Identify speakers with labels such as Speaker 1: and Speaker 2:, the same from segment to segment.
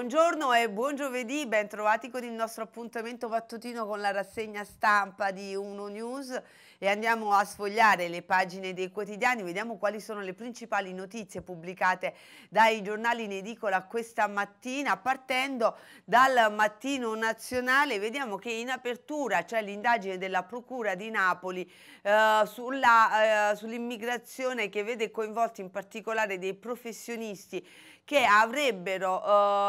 Speaker 1: Buongiorno e buon giovedì, ben trovati con il nostro appuntamento mattutino con la rassegna stampa di Uno News e andiamo a sfogliare le pagine dei quotidiani, vediamo quali sono le principali notizie pubblicate dai giornali in edicola questa mattina, partendo dal mattino nazionale, vediamo che in apertura c'è l'indagine della Procura di Napoli eh, eh sull'immigrazione eh, sull che vede coinvolti in particolare dei professionisti che avrebbero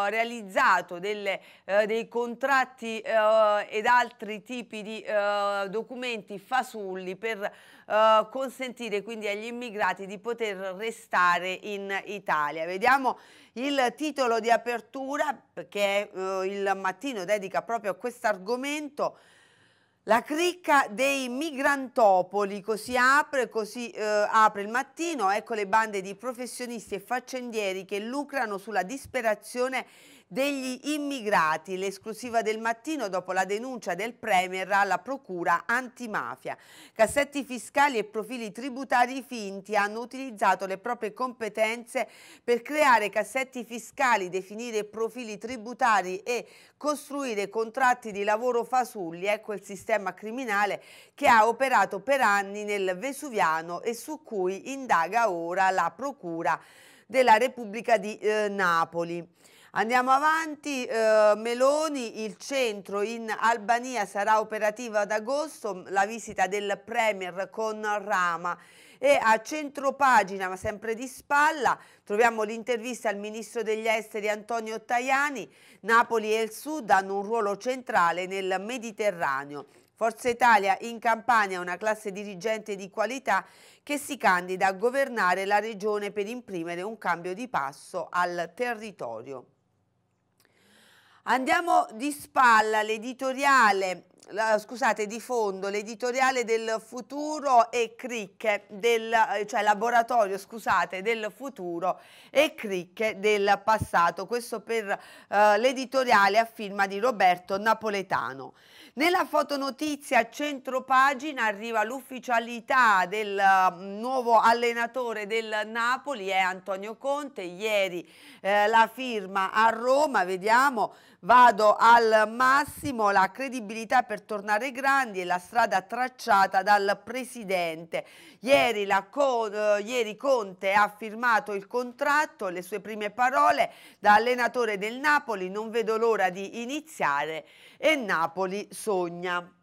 Speaker 1: eh, realizzato delle, eh, dei contratti eh, ed altri tipi di eh, documenti fasulli fanciulli per eh, consentire quindi agli immigrati di poter restare in Italia. Vediamo il titolo di apertura che eh, il mattino dedica proprio a questo argomento. La cricca dei migrantopoli, così apre, così eh, apre il mattino, ecco le bande di professionisti e faccendieri che lucrano sulla disperazione degli immigrati, l'esclusiva del mattino dopo la denuncia del Premier alla procura antimafia. Cassetti fiscali e profili tributari finti hanno utilizzato le proprie competenze per creare cassetti fiscali, definire profili tributari e costruire contratti di lavoro fasulli, ecco il sistema criminale che ha operato per anni nel Vesuviano e su cui indaga ora la procura della Repubblica di eh, Napoli. Andiamo avanti, eh, Meloni, il centro in Albania sarà operativo ad agosto, la visita del Premier con Rama e a centropagina, ma sempre di spalla, troviamo l'intervista al Ministro degli Esteri Antonio Tajani, Napoli e il Sud hanno un ruolo centrale nel Mediterraneo. Forza Italia in Campania una classe dirigente di qualità che si candida a governare la regione per imprimere un cambio di passo al territorio. Andiamo di spalla l'editoriale la, scusate, di fondo l'editoriale del futuro e cricche, del, cioè laboratorio scusate, del futuro e cricche del passato, questo per eh, l'editoriale a firma di Roberto Napoletano. Nella fotonotizia centro pagina arriva l'ufficialità del mm, nuovo allenatore del Napoli, è Antonio Conte, ieri eh, la firma a Roma, vediamo, vado al massimo, la credibilità per tornare grandi è la strada tracciata dal Presidente. Ieri, Co eh, ieri Conte ha firmato il contratto, le sue prime parole da allenatore del Napoli, non vedo l'ora di iniziare e Napoli sogna.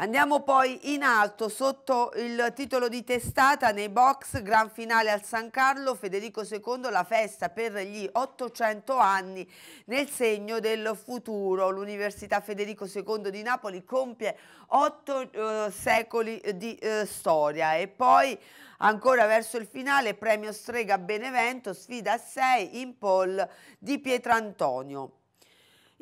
Speaker 1: Andiamo poi in alto sotto il titolo di testata nei box Gran Finale al San Carlo Federico II la festa per gli 800 anni nel segno del futuro. L'Università Federico II di Napoli compie 8 eh, secoli di eh, storia e poi Ancora verso il finale, premio Strega Benevento, sfida a 6 in pole di Pietrantonio.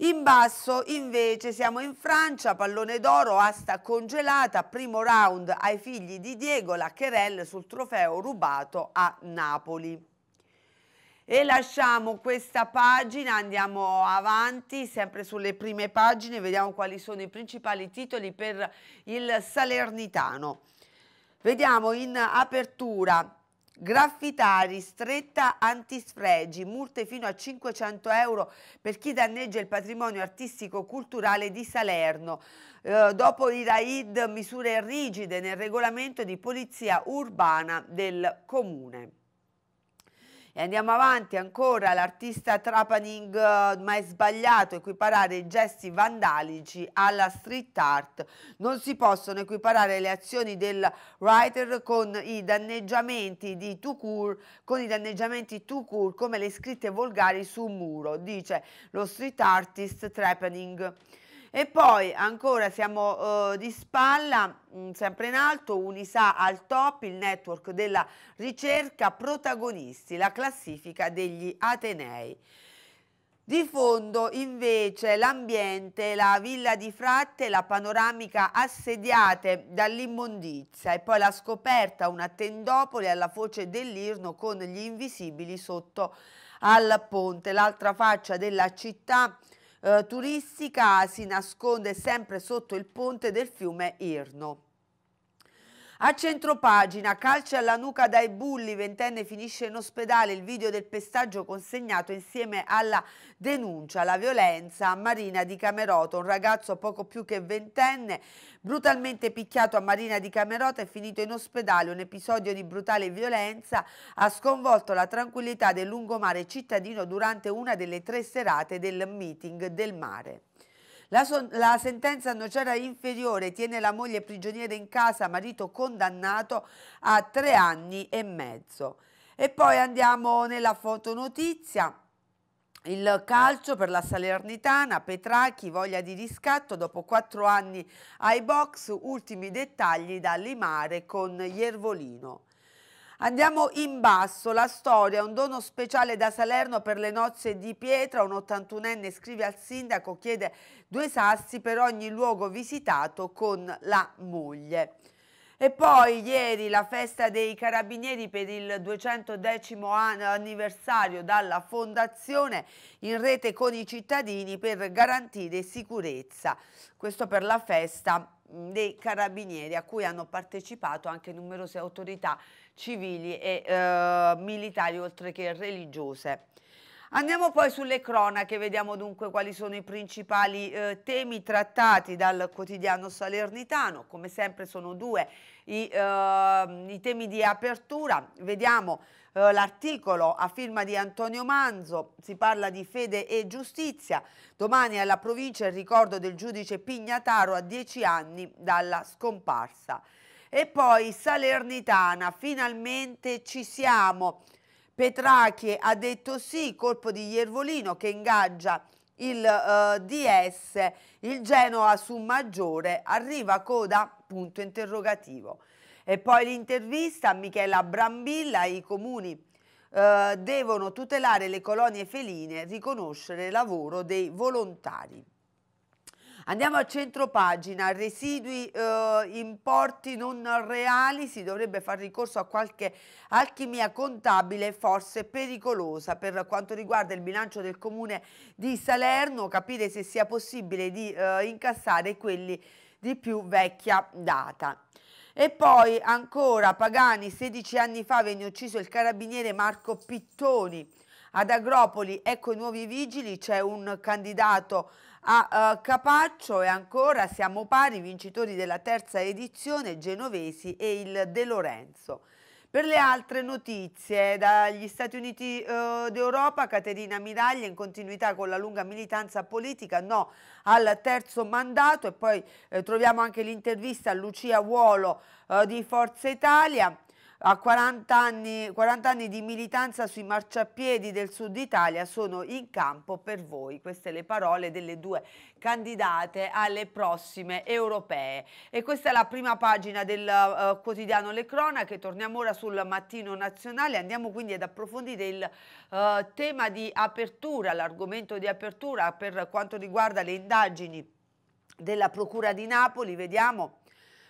Speaker 1: In basso invece siamo in Francia, pallone d'oro, asta congelata, primo round ai figli di Diego Laccherel sul trofeo rubato a Napoli. E lasciamo questa pagina, andiamo avanti, sempre sulle prime pagine, vediamo quali sono i principali titoli per il Salernitano. Vediamo in apertura Graffitari, stretta antisfregi, multe fino a 500 euro per chi danneggia il patrimonio artistico-culturale di Salerno. Eh, dopo i RAID, misure rigide nel regolamento di polizia urbana del comune. E andiamo avanti ancora, l'artista Trapaning, eh, ma è sbagliato equiparare i gesti vandalici alla street art. Non si possono equiparare le azioni del writer con i danneggiamenti di Tukur, con i danneggiamenti Tukur come le scritte volgari su un muro, dice lo street artist Trapaning. E poi ancora siamo eh, di spalla, mh, mm, sempre in alto, Unisa al top, il network della ricerca, protagonisti, la classifica degli Atenei. Di fondo invece l'ambiente, la villa di Fratte, la panoramica assediate dall'immondizia e poi la scoperta, una tendopoli alla foce dell'Irno con gli invisibili sotto al ponte, l'altra faccia della città eh, turistica si nasconde sempre sotto il ponte del fiume Irno. A centropagina, calcio alla nuca dai bulli, ventenne finisce in ospedale, il video del pestaggio consegnato insieme alla denuncia, la violenza a Marina di Camerota, un ragazzo poco più che ventenne, brutalmente picchiato a Marina di Camerota e finito in ospedale, un episodio di brutale violenza ha sconvolto la tranquillità del lungomare cittadino durante una delle tre serate del meeting del mare. La, so la sentenza nocera inferiore tiene la moglie prigioniera in casa, marito condannato a tre anni e mezzo. E poi andiamo nella fotonotizia. Il calcio per la Salernitana, Petrachi, voglia di riscatto dopo quattro anni ai box, ultimi dettagli da limare con Iervolino. Andiamo in basso, la storia, un dono speciale da Salerno per le nozze di Pietra, un 81enne scrive al sindaco, chiede due sassi per ogni luogo visitato con la moglie. E poi ieri la festa dei carabinieri per il 210 anniversario dalla fondazione in rete con i cittadini per garantire sicurezza. Questo per la festa dei carabinieri a cui hanno partecipato anche numerose autorità civili e eh, militari oltre che religiose. Andiamo poi sulle cronache, vediamo dunque quali sono i principali eh, temi trattati dal quotidiano salernitano, come sempre sono due i, eh, i temi di apertura, vediamo eh, l'articolo a firma di Antonio Manzo, si parla di fede e giustizia, domani alla provincia il ricordo del giudice Pignataro a dieci anni dalla scomparsa. E poi Salernitana, finalmente ci siamo. Petrachie ha detto sì, colpo di Iervolino che ingaggia il eh, DS, il Genoa su maggiore, arriva coda? Punto interrogativo. E poi l'intervista a Michela Brambilla, i comuni eh, devono tutelare le colonie feline, riconoscere il lavoro dei volontari. Andiamo a centro pagina, residui eh, importi non reali, si dovrebbe fare ricorso a qualche alchimia contabile forse pericolosa per quanto riguarda il bilancio del comune di Salerno, capire se sia possibile di eh, incassare quelli di più vecchia data. E poi ancora Pagani, 16 anni fa venne ucciso il carabiniere Marco Pittoni. Ad Agropoli, ecco i nuovi vigili, c'è un candidato a uh, Capaccio e ancora siamo pari, vincitori della terza edizione, Genovesi e il De Lorenzo. Per le altre notizie, dagli Stati Uniti eh, d'Europa, Caterina Miraglia in continuità con la lunga militanza politica, no al terzo mandato e poi eh, troviamo anche l'intervista a Lucia Uolo eh, di Forza Italia. A 40 anni, 40 anni, di militanza sui marciapiedi del sud Italia sono in campo per voi. Queste le parole delle due candidate alle prossime europee. E questa è la prima pagina del uh, quotidiano Le Cronache. Torniamo ora sul mattino nazionale. Andiamo quindi ad approfondire il uh, tema di apertura, l'argomento di apertura per quanto riguarda le indagini della Procura di Napoli. Vediamo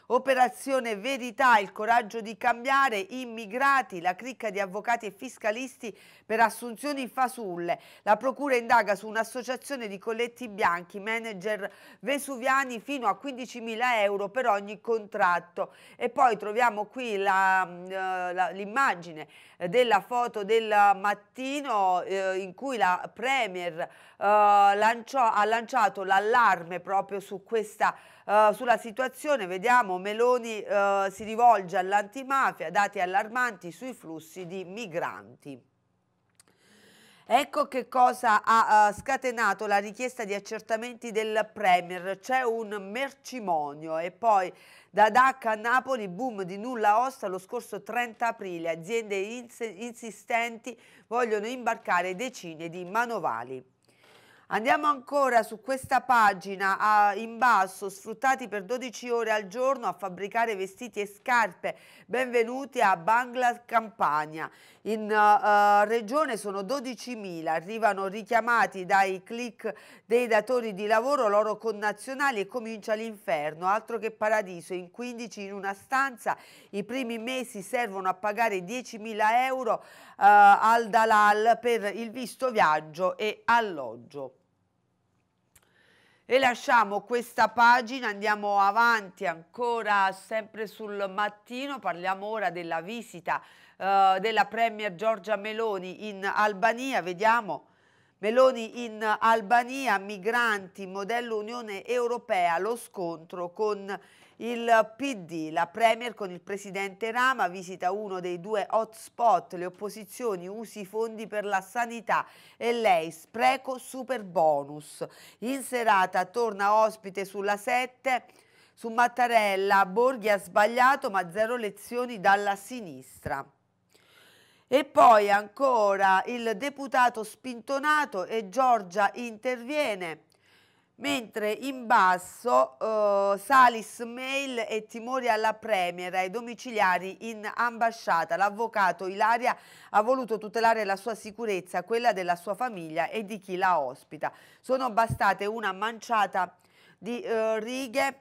Speaker 1: Operazione Verità, il coraggio di cambiare, immigrati, la cricca di avvocati e fiscalisti per assunzioni fasulle. La procura indaga su un'associazione di colletti bianchi, manager vesuviani fino a 15.000 euro per ogni contratto. E poi troviamo qui eh, l'immagine della foto del mattino eh, in cui la Premier eh, lanciò, ha lanciato l'allarme proprio su questa eh, sulla situazione vediamo Meloni eh, si rivolge all'antimafia, dati allarmanti sui flussi di migranti. Ecco che cosa ha uh, scatenato la richiesta di accertamenti del Premier. C'è un mercimonio e poi da Dacca a Napoli boom di nulla osta lo scorso 30 aprile. Aziende ins insistenti vogliono imbarcare decine di manovali. Andiamo ancora su questa pagina a, in basso, sfruttati per 12 ore al giorno a fabbricare vestiti e scarpe. Benvenuti a Bangla Campania. In uh, regione sono 12.000, arrivano richiamati dai click dei datori di lavoro, loro connazionali e comincia l'inferno, altro che paradiso. In 15 in una stanza, i primi mesi servono a pagare 10.000 euro eh, al Dalal per il visto viaggio e alloggio. E lasciamo questa pagina, andiamo avanti ancora sempre sul mattino, parliamo ora della visita eh, della Premier Giorgia Meloni in Albania, vediamo Meloni in Albania, migranti, modello Unione Europea, lo scontro con il PD, la Premier con il Presidente Rama visita uno dei due hotspot, le opposizioni usi i fondi per la sanità e lei spreco super bonus. In serata torna ospite sulla 7 su Mattarella, Borghi ha sbagliato ma zero lezioni dalla sinistra. E poi ancora il deputato spintonato e Giorgia interviene, mentre in basso eh, Salis Mail e timori alla Premier ai domiciliari in ambasciata. L'avvocato Ilaria ha voluto tutelare la sua sicurezza, quella della sua famiglia e di chi la ospita. Sono bastate una manciata di eh, righe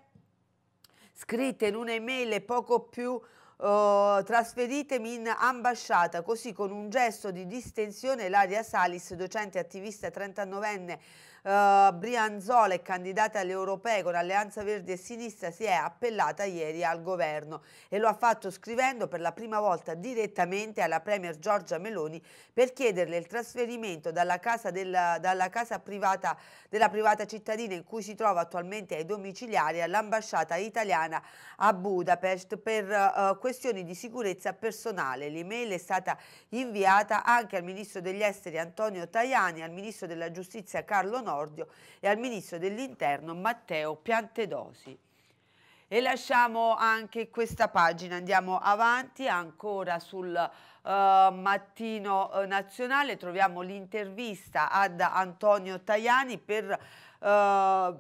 Speaker 1: scritte in un'email poco più Uh, trasferitemi in ambasciata, così con un gesto di distensione Laria Salis, docente attivista 39enne Uh, eh, Brianzola è candidata alle europee con Alleanza Verde e Sinistra, si è appellata ieri al governo e lo ha fatto scrivendo per la prima volta direttamente alla Premier Giorgia Meloni per chiederle il trasferimento dalla casa, della, dalla casa privata, della privata cittadina in cui si trova attualmente ai domiciliari all'ambasciata italiana a Budapest per uh, questioni di sicurezza personale. L'email è stata inviata anche al ministro degli esteri Antonio Tajani, al ministro della giustizia Carlo Novo Nordio e al ministro dell'Interno Matteo Piantedosi. E lasciamo anche questa pagina, andiamo avanti ancora sul uh, mattino eh, nazionale, troviamo l'intervista ad Antonio Tajani per... Uh,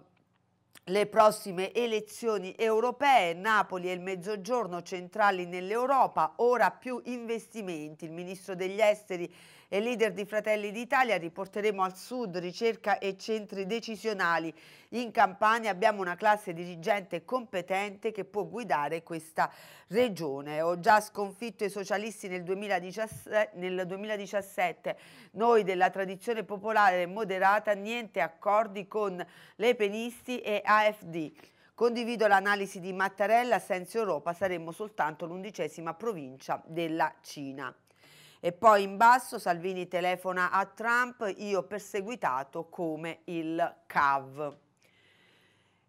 Speaker 1: le prossime elezioni europee, Napoli e il Mezzogiorno centrali nell'Europa, ora più investimenti. Il ministro degli esteri e leader di Fratelli d'Italia, riporteremo al sud ricerca e centri decisionali. In Campania abbiamo una classe dirigente competente che può guidare questa regione. Ho già sconfitto i socialisti nel 2017, nel 2017. noi della tradizione popolare moderata niente accordi con le penisti e AFD. Condivido l'analisi di Mattarella, senza Europa saremmo soltanto l'undicesima provincia della Cina. E poi in basso Salvini telefona a Trump, io perseguitato come il CAV.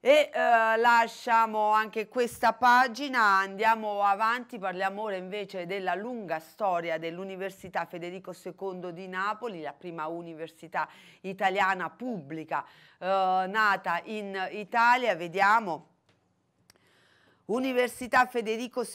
Speaker 1: E eh, lasciamo anche questa pagina, andiamo avanti, parliamo ora invece della lunga storia dell'Università Federico II di Napoli, la prima università italiana pubblica eh, nata in Italia. Vediamo Università Federico II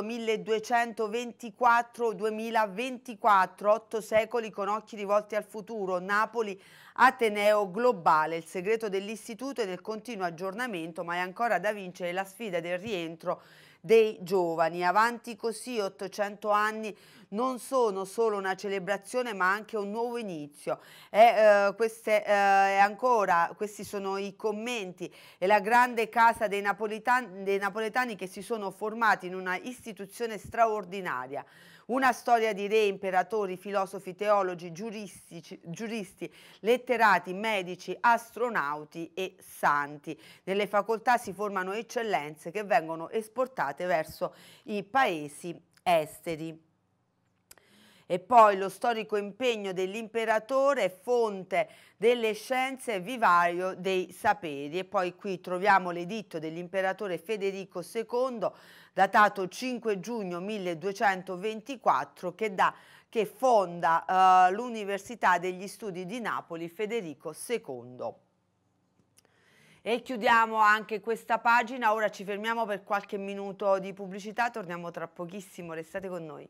Speaker 1: 1224-2024, otto secoli con occhi rivolti al futuro, Napoli, Ateneo Globale. Il segreto dell'istituto e del continuo aggiornamento, ma è ancora da vincere la sfida del rientro dei giovani. Avanti così 800 anni non sono solo una celebrazione ma anche un nuovo inizio. E, eh, queste, eh, ancora, questi sono i commenti e la grande casa dei napoletani, dei napoletani che si sono formati in una istituzione straordinaria. Una storia di re, imperatori, filosofi, teologi, giuristi, letterati, medici, astronauti e santi. Nelle facoltà si formano eccellenze che vengono esportate verso i paesi esteri. E poi lo storico impegno dell'imperatore fonte delle scienze e vivario dei saperi. E poi qui troviamo l'editto dell'imperatore Federico II, datato 5 giugno 1224, che dà che fonda eh, l'Università degli Studi di Napoli Federico II. E chiudiamo anche questa pagina, ora ci fermiamo per qualche minuto di pubblicità, torniamo tra pochissimo, restate con noi.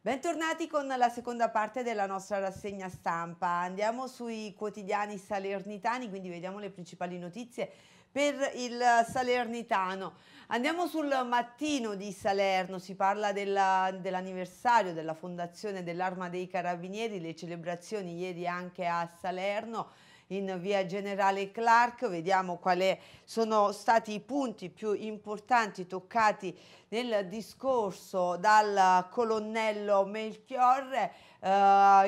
Speaker 1: Bentornati con la seconda parte della nostra rassegna stampa. Andiamo sui quotidiani salernitani, quindi vediamo le principali notizie per il Salernitano. Andiamo sul mattino di Salerno, si parla dell'anniversario dell della fondazione dell'Arma dei Carabinieri, le celebrazioni ieri anche a Salerno in via Generale Clark, vediamo quali sono stati i punti più importanti toccati nel discorso dal colonnello Melchior eh,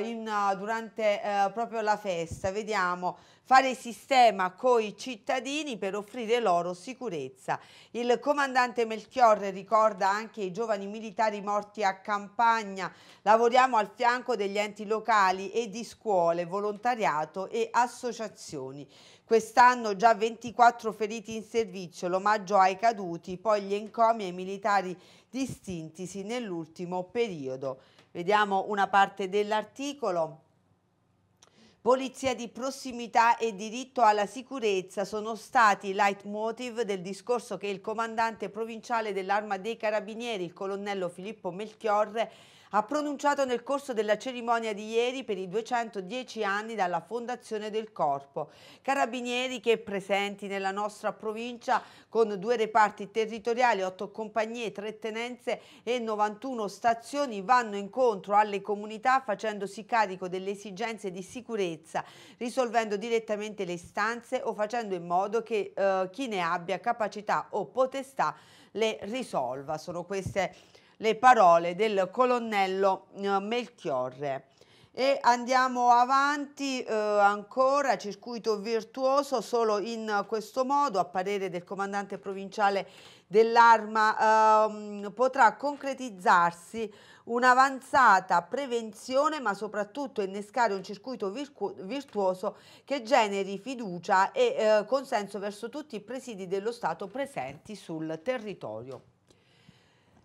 Speaker 1: in, durante eh, proprio la festa. Vediamo fare sistema coi cittadini per offrire loro sicurezza. Il comandante Melchiorre ricorda anche i giovani militari morti a campagna. Lavoriamo al fianco degli enti locali e di scuole, volontariato e associazioni. Quest'anno già 24 feriti in servizio, l'omaggio ai caduti, poi gli encomi ai militari distintisi nell'ultimo periodo. Vediamo una parte dell'articolo. Polizia di prossimità e diritto alla sicurezza sono stati i leitmotiv del discorso che il comandante provinciale dell'arma dei carabinieri, il colonnello Filippo Melchiorre, ha pronunciato nel corso della cerimonia di ieri per i 210 anni dalla fondazione del corpo. Carabinieri che presenti nella nostra provincia con due reparti territoriali, otto compagnie, tre tenenze e 91 stazioni vanno incontro alle comunità facendosi carico delle esigenze di sicurezza, risolvendo direttamente le istanze o facendo in modo che eh, chi ne abbia capacità o potestà le risolva. Sono queste le parole del colonnello eh, Melchiorre. E andiamo avanti eh, ancora, circuito virtuoso, solo in questo modo, a parere del comandante provinciale dell'arma, ehm, potrà concretizzarsi un'avanzata prevenzione, ma soprattutto innescare un circuito virtuoso che generi fiducia e eh, consenso verso tutti i presidi dello Stato presenti sul territorio.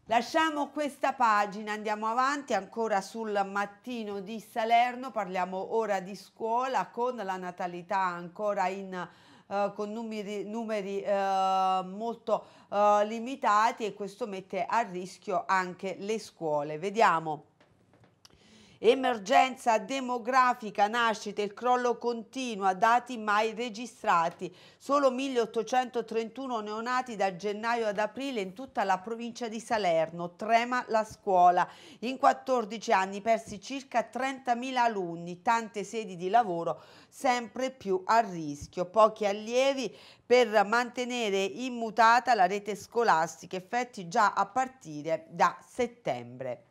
Speaker 1: Lasciamo questa pagina, andiamo avanti ancora sul mattino di Salerno, parliamo ora di scuola con la natalità ancora in... Uh, con numeri, numeri uh, molto uh, limitati e questo mette a rischio anche le scuole. Vediamo. Emergenza demografica, nascite, il crollo continua, dati mai registrati. Solo 1831 neonati da gennaio ad aprile in tutta la provincia di Salerno. Trema la scuola. In 14 anni persi circa 30.000 alunni, tante sedi di lavoro sempre più a rischio. Pochi allievi per mantenere immutata la rete scolastica, effetti già a partire da settembre.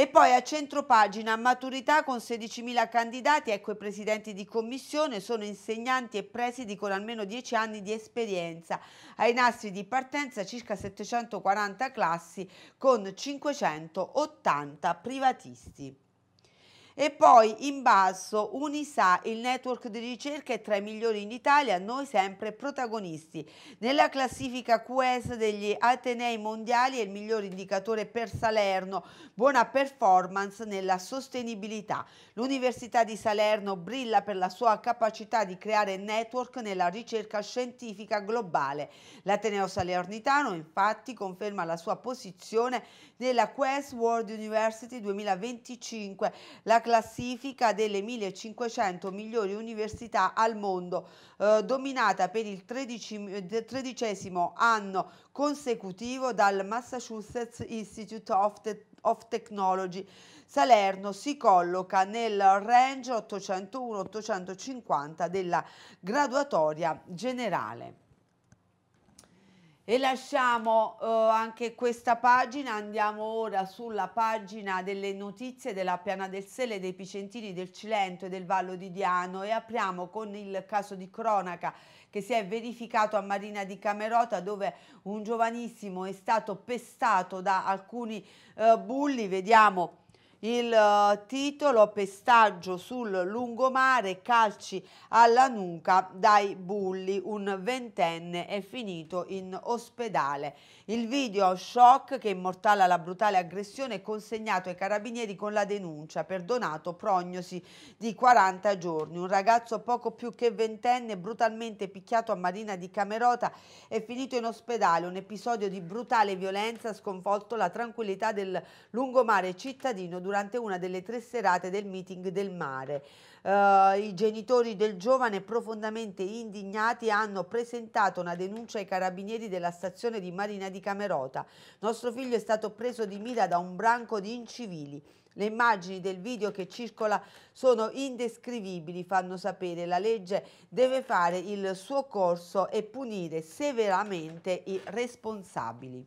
Speaker 1: E poi a centro pagina, maturità con 16.000 candidati, ecco i presidenti di commissione, sono insegnanti e presidi con almeno 10 anni di esperienza. Ai nastri di partenza circa 740 classi con 580 privatisti. E poi in basso Unisa, il network di ricerca è tra i migliori in Italia, noi sempre protagonisti. Nella classifica QS degli Atenei mondiali è il miglior indicatore per Salerno, buona performance nella sostenibilità. L'Università di Salerno brilla per la sua capacità di creare network nella ricerca scientifica globale. L'Ateneo Salernitano infatti conferma la sua posizione nella QS World University 2025, la classifica delle 1500 migliori università al mondo, eh, dominata per il tredicesimo anno consecutivo dal Massachusetts Institute of, Te of Technology. Salerno si colloca nel range 801-850 della graduatoria generale e lasciamo eh, anche questa pagina andiamo ora sulla pagina delle notizie della Piana del Sele dei Picentini del Cilento e del Vallo di Diano e apriamo con il caso di cronaca che si è verificato a Marina di Camerota dove un giovanissimo è stato pestato da alcuni eh, bulli vediamo il eh, titolo Pestaggio sul lungomare, calci alla nuca dai bulli, un ventenne è finito in ospedale. Il video shock che immortala la brutale aggressione è consegnato ai carabinieri con la denuncia, perdonato prognosi di 40 giorni. Un ragazzo poco più che ventenne brutalmente picchiato a Marina di Camerota è finito in ospedale, un episodio di brutale violenza ha sconvolto la tranquillità del lungomare cittadino durante durante una delle tre serate del meeting del mare. Uh, I genitori del giovane, profondamente indignati, hanno presentato una denuncia ai carabinieri della stazione di Marina di Camerota. Nostro figlio è stato preso di mira da un branco di incivili. Le immagini del video che circola sono indescrivibili, fanno sapere la legge deve fare il suo corso e punire severamente i responsabili.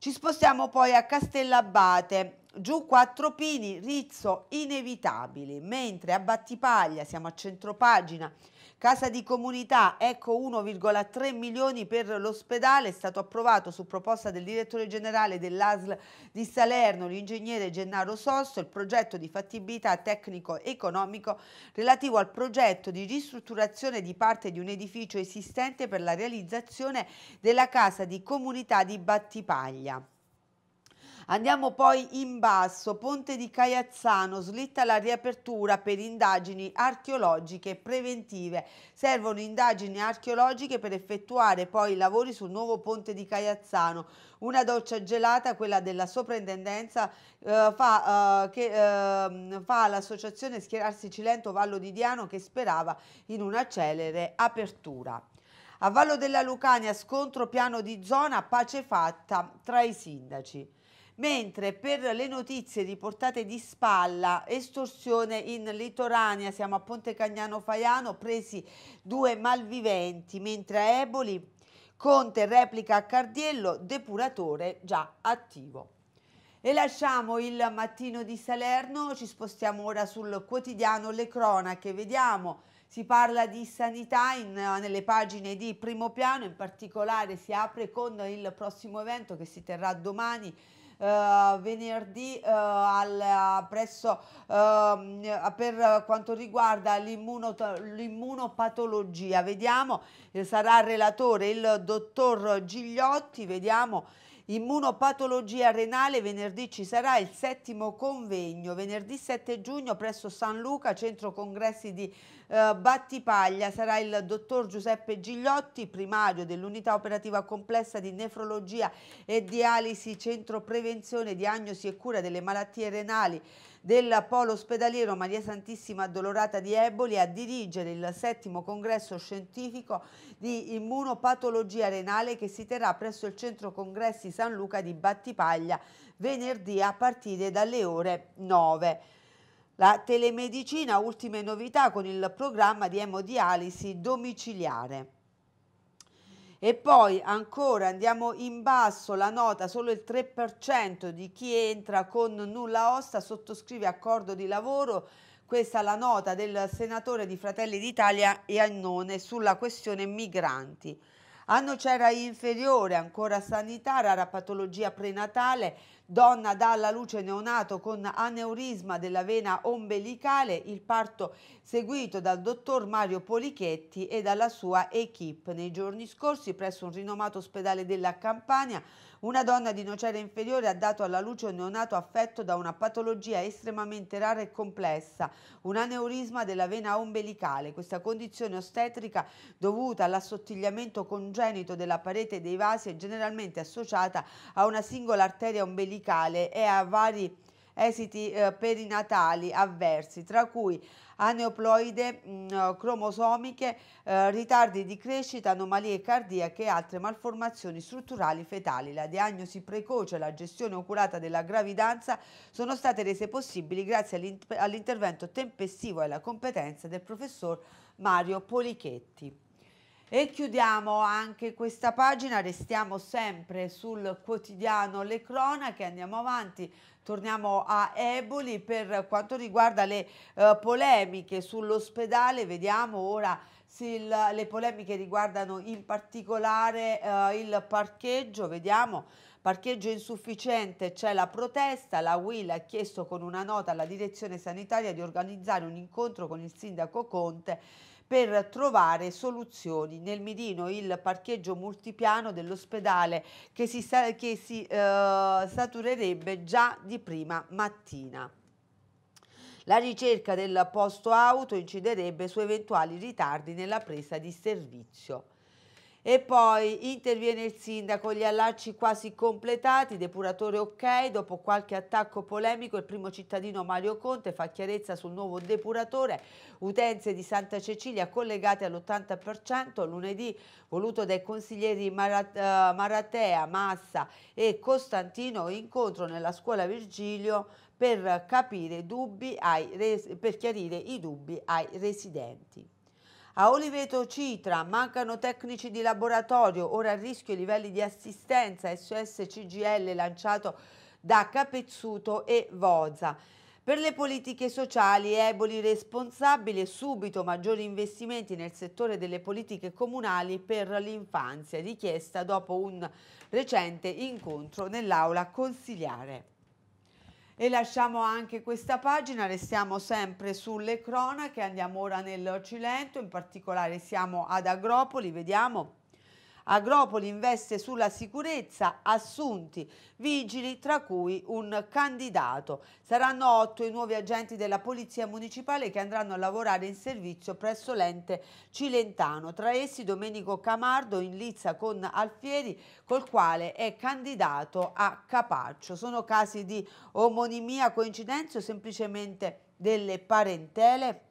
Speaker 1: Ci spostiamo poi a Castellabate, giù quattro pini, Rizzo inevitabili, mentre a Battipaglia siamo a centropagina Casa di comunità, ecco 1,3 milioni per l'ospedale, è stato approvato su proposta del direttore generale dell'ASL di Salerno, l'ingegnere Gennaro Sosso, il progetto di fattibilità tecnico-economico relativo al progetto di ristrutturazione di parte di un edificio esistente per la realizzazione della casa di comunità di Battipaglia. Andiamo poi in basso, Ponte di Caiazzano, slitta la riapertura per indagini archeologiche preventive. Servono indagini archeologiche per effettuare poi i lavori sul nuovo ponte di Caiazzano. Una doccia gelata, quella della soprintendenza, eh, fa, eh, che, eh, fa l'associazione Schierarsi Cilento Vallo di Diano che sperava in una celere apertura. A Vallo della Lucania scontro piano di zona, pace fatta tra i sindaci mentre per le notizie riportate di spalla, estorsione in Litorania, siamo a Ponte Cagnano Faiano, presi due malviventi, mentre a Eboli Conte replica a Cardiello, depuratore già attivo. E lasciamo il mattino di Salerno, ci spostiamo ora sul quotidiano Le Cronache, vediamo si parla di sanità in, nelle pagine di primo piano, in particolare si apre con il prossimo evento che si terrà domani eh, venerdì eh, al, presso, ehm, per quanto riguarda l'immunopatologia. Vediamo, eh, sarà relatore il dottor Gigliotti, vediamo Immunopatologia renale, venerdì ci sarà il settimo convegno, venerdì 7 giugno presso San Luca, centro congressi di eh, Battipaglia, sarà il dottor Giuseppe Gigliotti, primario dell'unità operativa complessa di nefrologia e dialisi, centro prevenzione, diagnosi e cura delle malattie renali del Polo Ospedaliero Maria Santissima Addolorata di Eboli a dirigere il settimo congresso scientifico di immunopatologia renale che si terrà presso il Centro Congressi San Luca di Battipaglia venerdì a partire dalle ore 9. La telemedicina, ultime novità con il programma di emodialisi domiciliare. E poi ancora andiamo in basso la nota, solo il 3% di chi entra con nulla osta sottoscrive accordo di lavoro. Questa è la nota del senatore di Fratelli d'Italia e Annone sulla questione migranti. Anno c'era inferiore, ancora sanitaria, rara patologia prenatale, Donna dà alla luce neonato con aneurisma della vena ombelicale, il parto seguito dal dottor Mario Polichetti e dalla sua equip. Nei giorni scorsi presso un rinomato ospedale della Campania una donna di nocera inferiore ha dato alla luce un neonato affetto da una patologia estremamente rara e complessa, un aneurisma della vena ombelicale. Questa condizione ostetrica dovuta all'assottigliamento congenito della parete dei vasi è generalmente associata a una singola arteria ombelicale ombelicale e a vari esiti eh, perinatali avversi, tra cui aneuploide mh, mm, eh, cromosomiche, eh, ritardi di crescita, anomalie cardiache e altre malformazioni strutturali fetali. La diagnosi precoce e la gestione oculata della gravidanza sono state rese possibili grazie all'intervento tempestivo e alla competenza del professor Mario Polichetti. E chiudiamo anche questa pagina, restiamo sempre sul quotidiano Le Cronache, andiamo avanti, torniamo a Eboli per quanto riguarda le uh, polemiche sull'ospedale, vediamo ora se il, le polemiche riguardano in particolare uh, il parcheggio, vediamo parcheggio insufficiente, c'è la protesta, la WIL ha chiesto con una nota alla direzione sanitaria di organizzare un incontro con il sindaco Conte per trovare soluzioni. Nel mirino il parcheggio multipiano dell'ospedale che si, che si eh, saturerebbe già di prima mattina. La ricerca del posto auto inciderebbe su eventuali ritardi nella presa di servizio. E poi interviene il sindaco, gli allacci quasi completati, depuratore ok, dopo qualche attacco polemico il primo cittadino Mario Conte fa chiarezza sul nuovo depuratore, utenze di Santa Cecilia collegate all'80%, lunedì voluto dai consiglieri Marat eh, Maratea, Massa e Costantino, incontro nella scuola Virgilio per, per chiarire i dubbi ai residenti. A Oliveto Citra mancano tecnici di laboratorio, ora a rischio i livelli di assistenza SOS CGL lanciato da Capezzuto e Voza. Per le politiche sociali, Eboli responsabile subito maggiori investimenti nel settore delle politiche comunali per l'infanzia, richiesta dopo un recente incontro nell'aula consigliare. E lasciamo anche questa pagina, restiamo sempre sulle cronache, andiamo ora nel Cilento, in particolare siamo ad Agropoli, vediamo Agropoli investe sulla sicurezza assunti, vigili tra cui un candidato. Saranno otto i nuovi agenti della Polizia Municipale che andranno a lavorare in servizio presso l'ente cilentano. Tra essi Domenico Camardo in lizza con Alfieri col quale è candidato a Capaccio. Sono casi di omonimia, coincidenza o semplicemente delle parentele?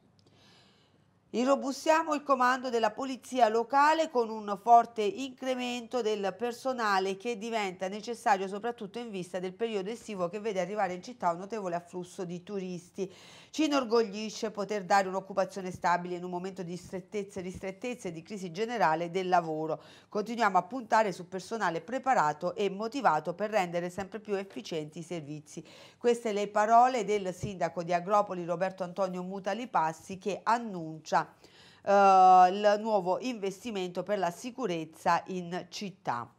Speaker 1: Irrobustiamo il comando della polizia locale con un forte incremento del personale che diventa necessario soprattutto in vista del periodo estivo che vede arrivare in città un notevole afflusso di turisti. Ci inorgoglisce poter dare un'occupazione stabile in un momento di strettezze, e ristrettezze e di crisi generale del lavoro. Continuiamo a puntare su personale preparato e motivato per rendere sempre più efficienti i servizi. Queste le parole del sindaco di Agropoli Roberto Antonio Mutali Passi che annuncia annuncia uh, eh, il nuovo investimento per la sicurezza in città.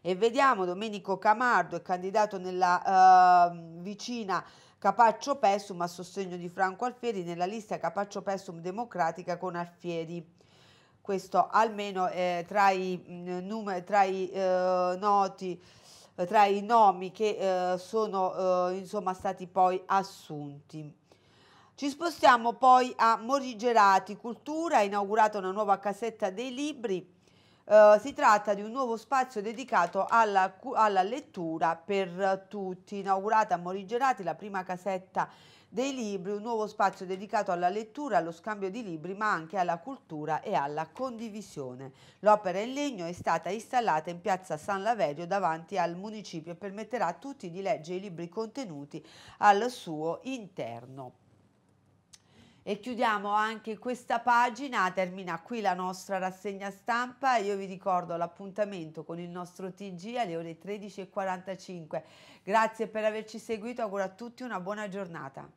Speaker 1: E vediamo Domenico Camardo, è candidato nella uh, vicina Capaccio Pessum a sostegno di Franco Alfieri nella lista Capaccio Pessum democratica con Alfieri. Questo almeno eh, tra i, mh, mm, tra i eh, noti, tra i nomi che eh, sono eh, insomma stati poi assunti. Ci spostiamo poi a Morigerati, Cultura, inaugurata una nuova casetta dei libri. Uh, si tratta di un nuovo spazio dedicato alla, alla, lettura per tutti, inaugurata a Morigerati la prima casetta dei libri, un nuovo spazio dedicato alla lettura, allo scambio di libri, ma anche alla cultura e alla condivisione. L'opera in legno è stata installata in piazza San Laverio davanti al municipio e permetterà a tutti di leggere i libri contenuti al suo interno. E chiudiamo anche questa pagina, termina qui la nostra rassegna stampa. Io vi ricordo l'appuntamento con il nostro TG alle ore 13.45. Grazie per averci seguito, auguro a tutti una buona giornata.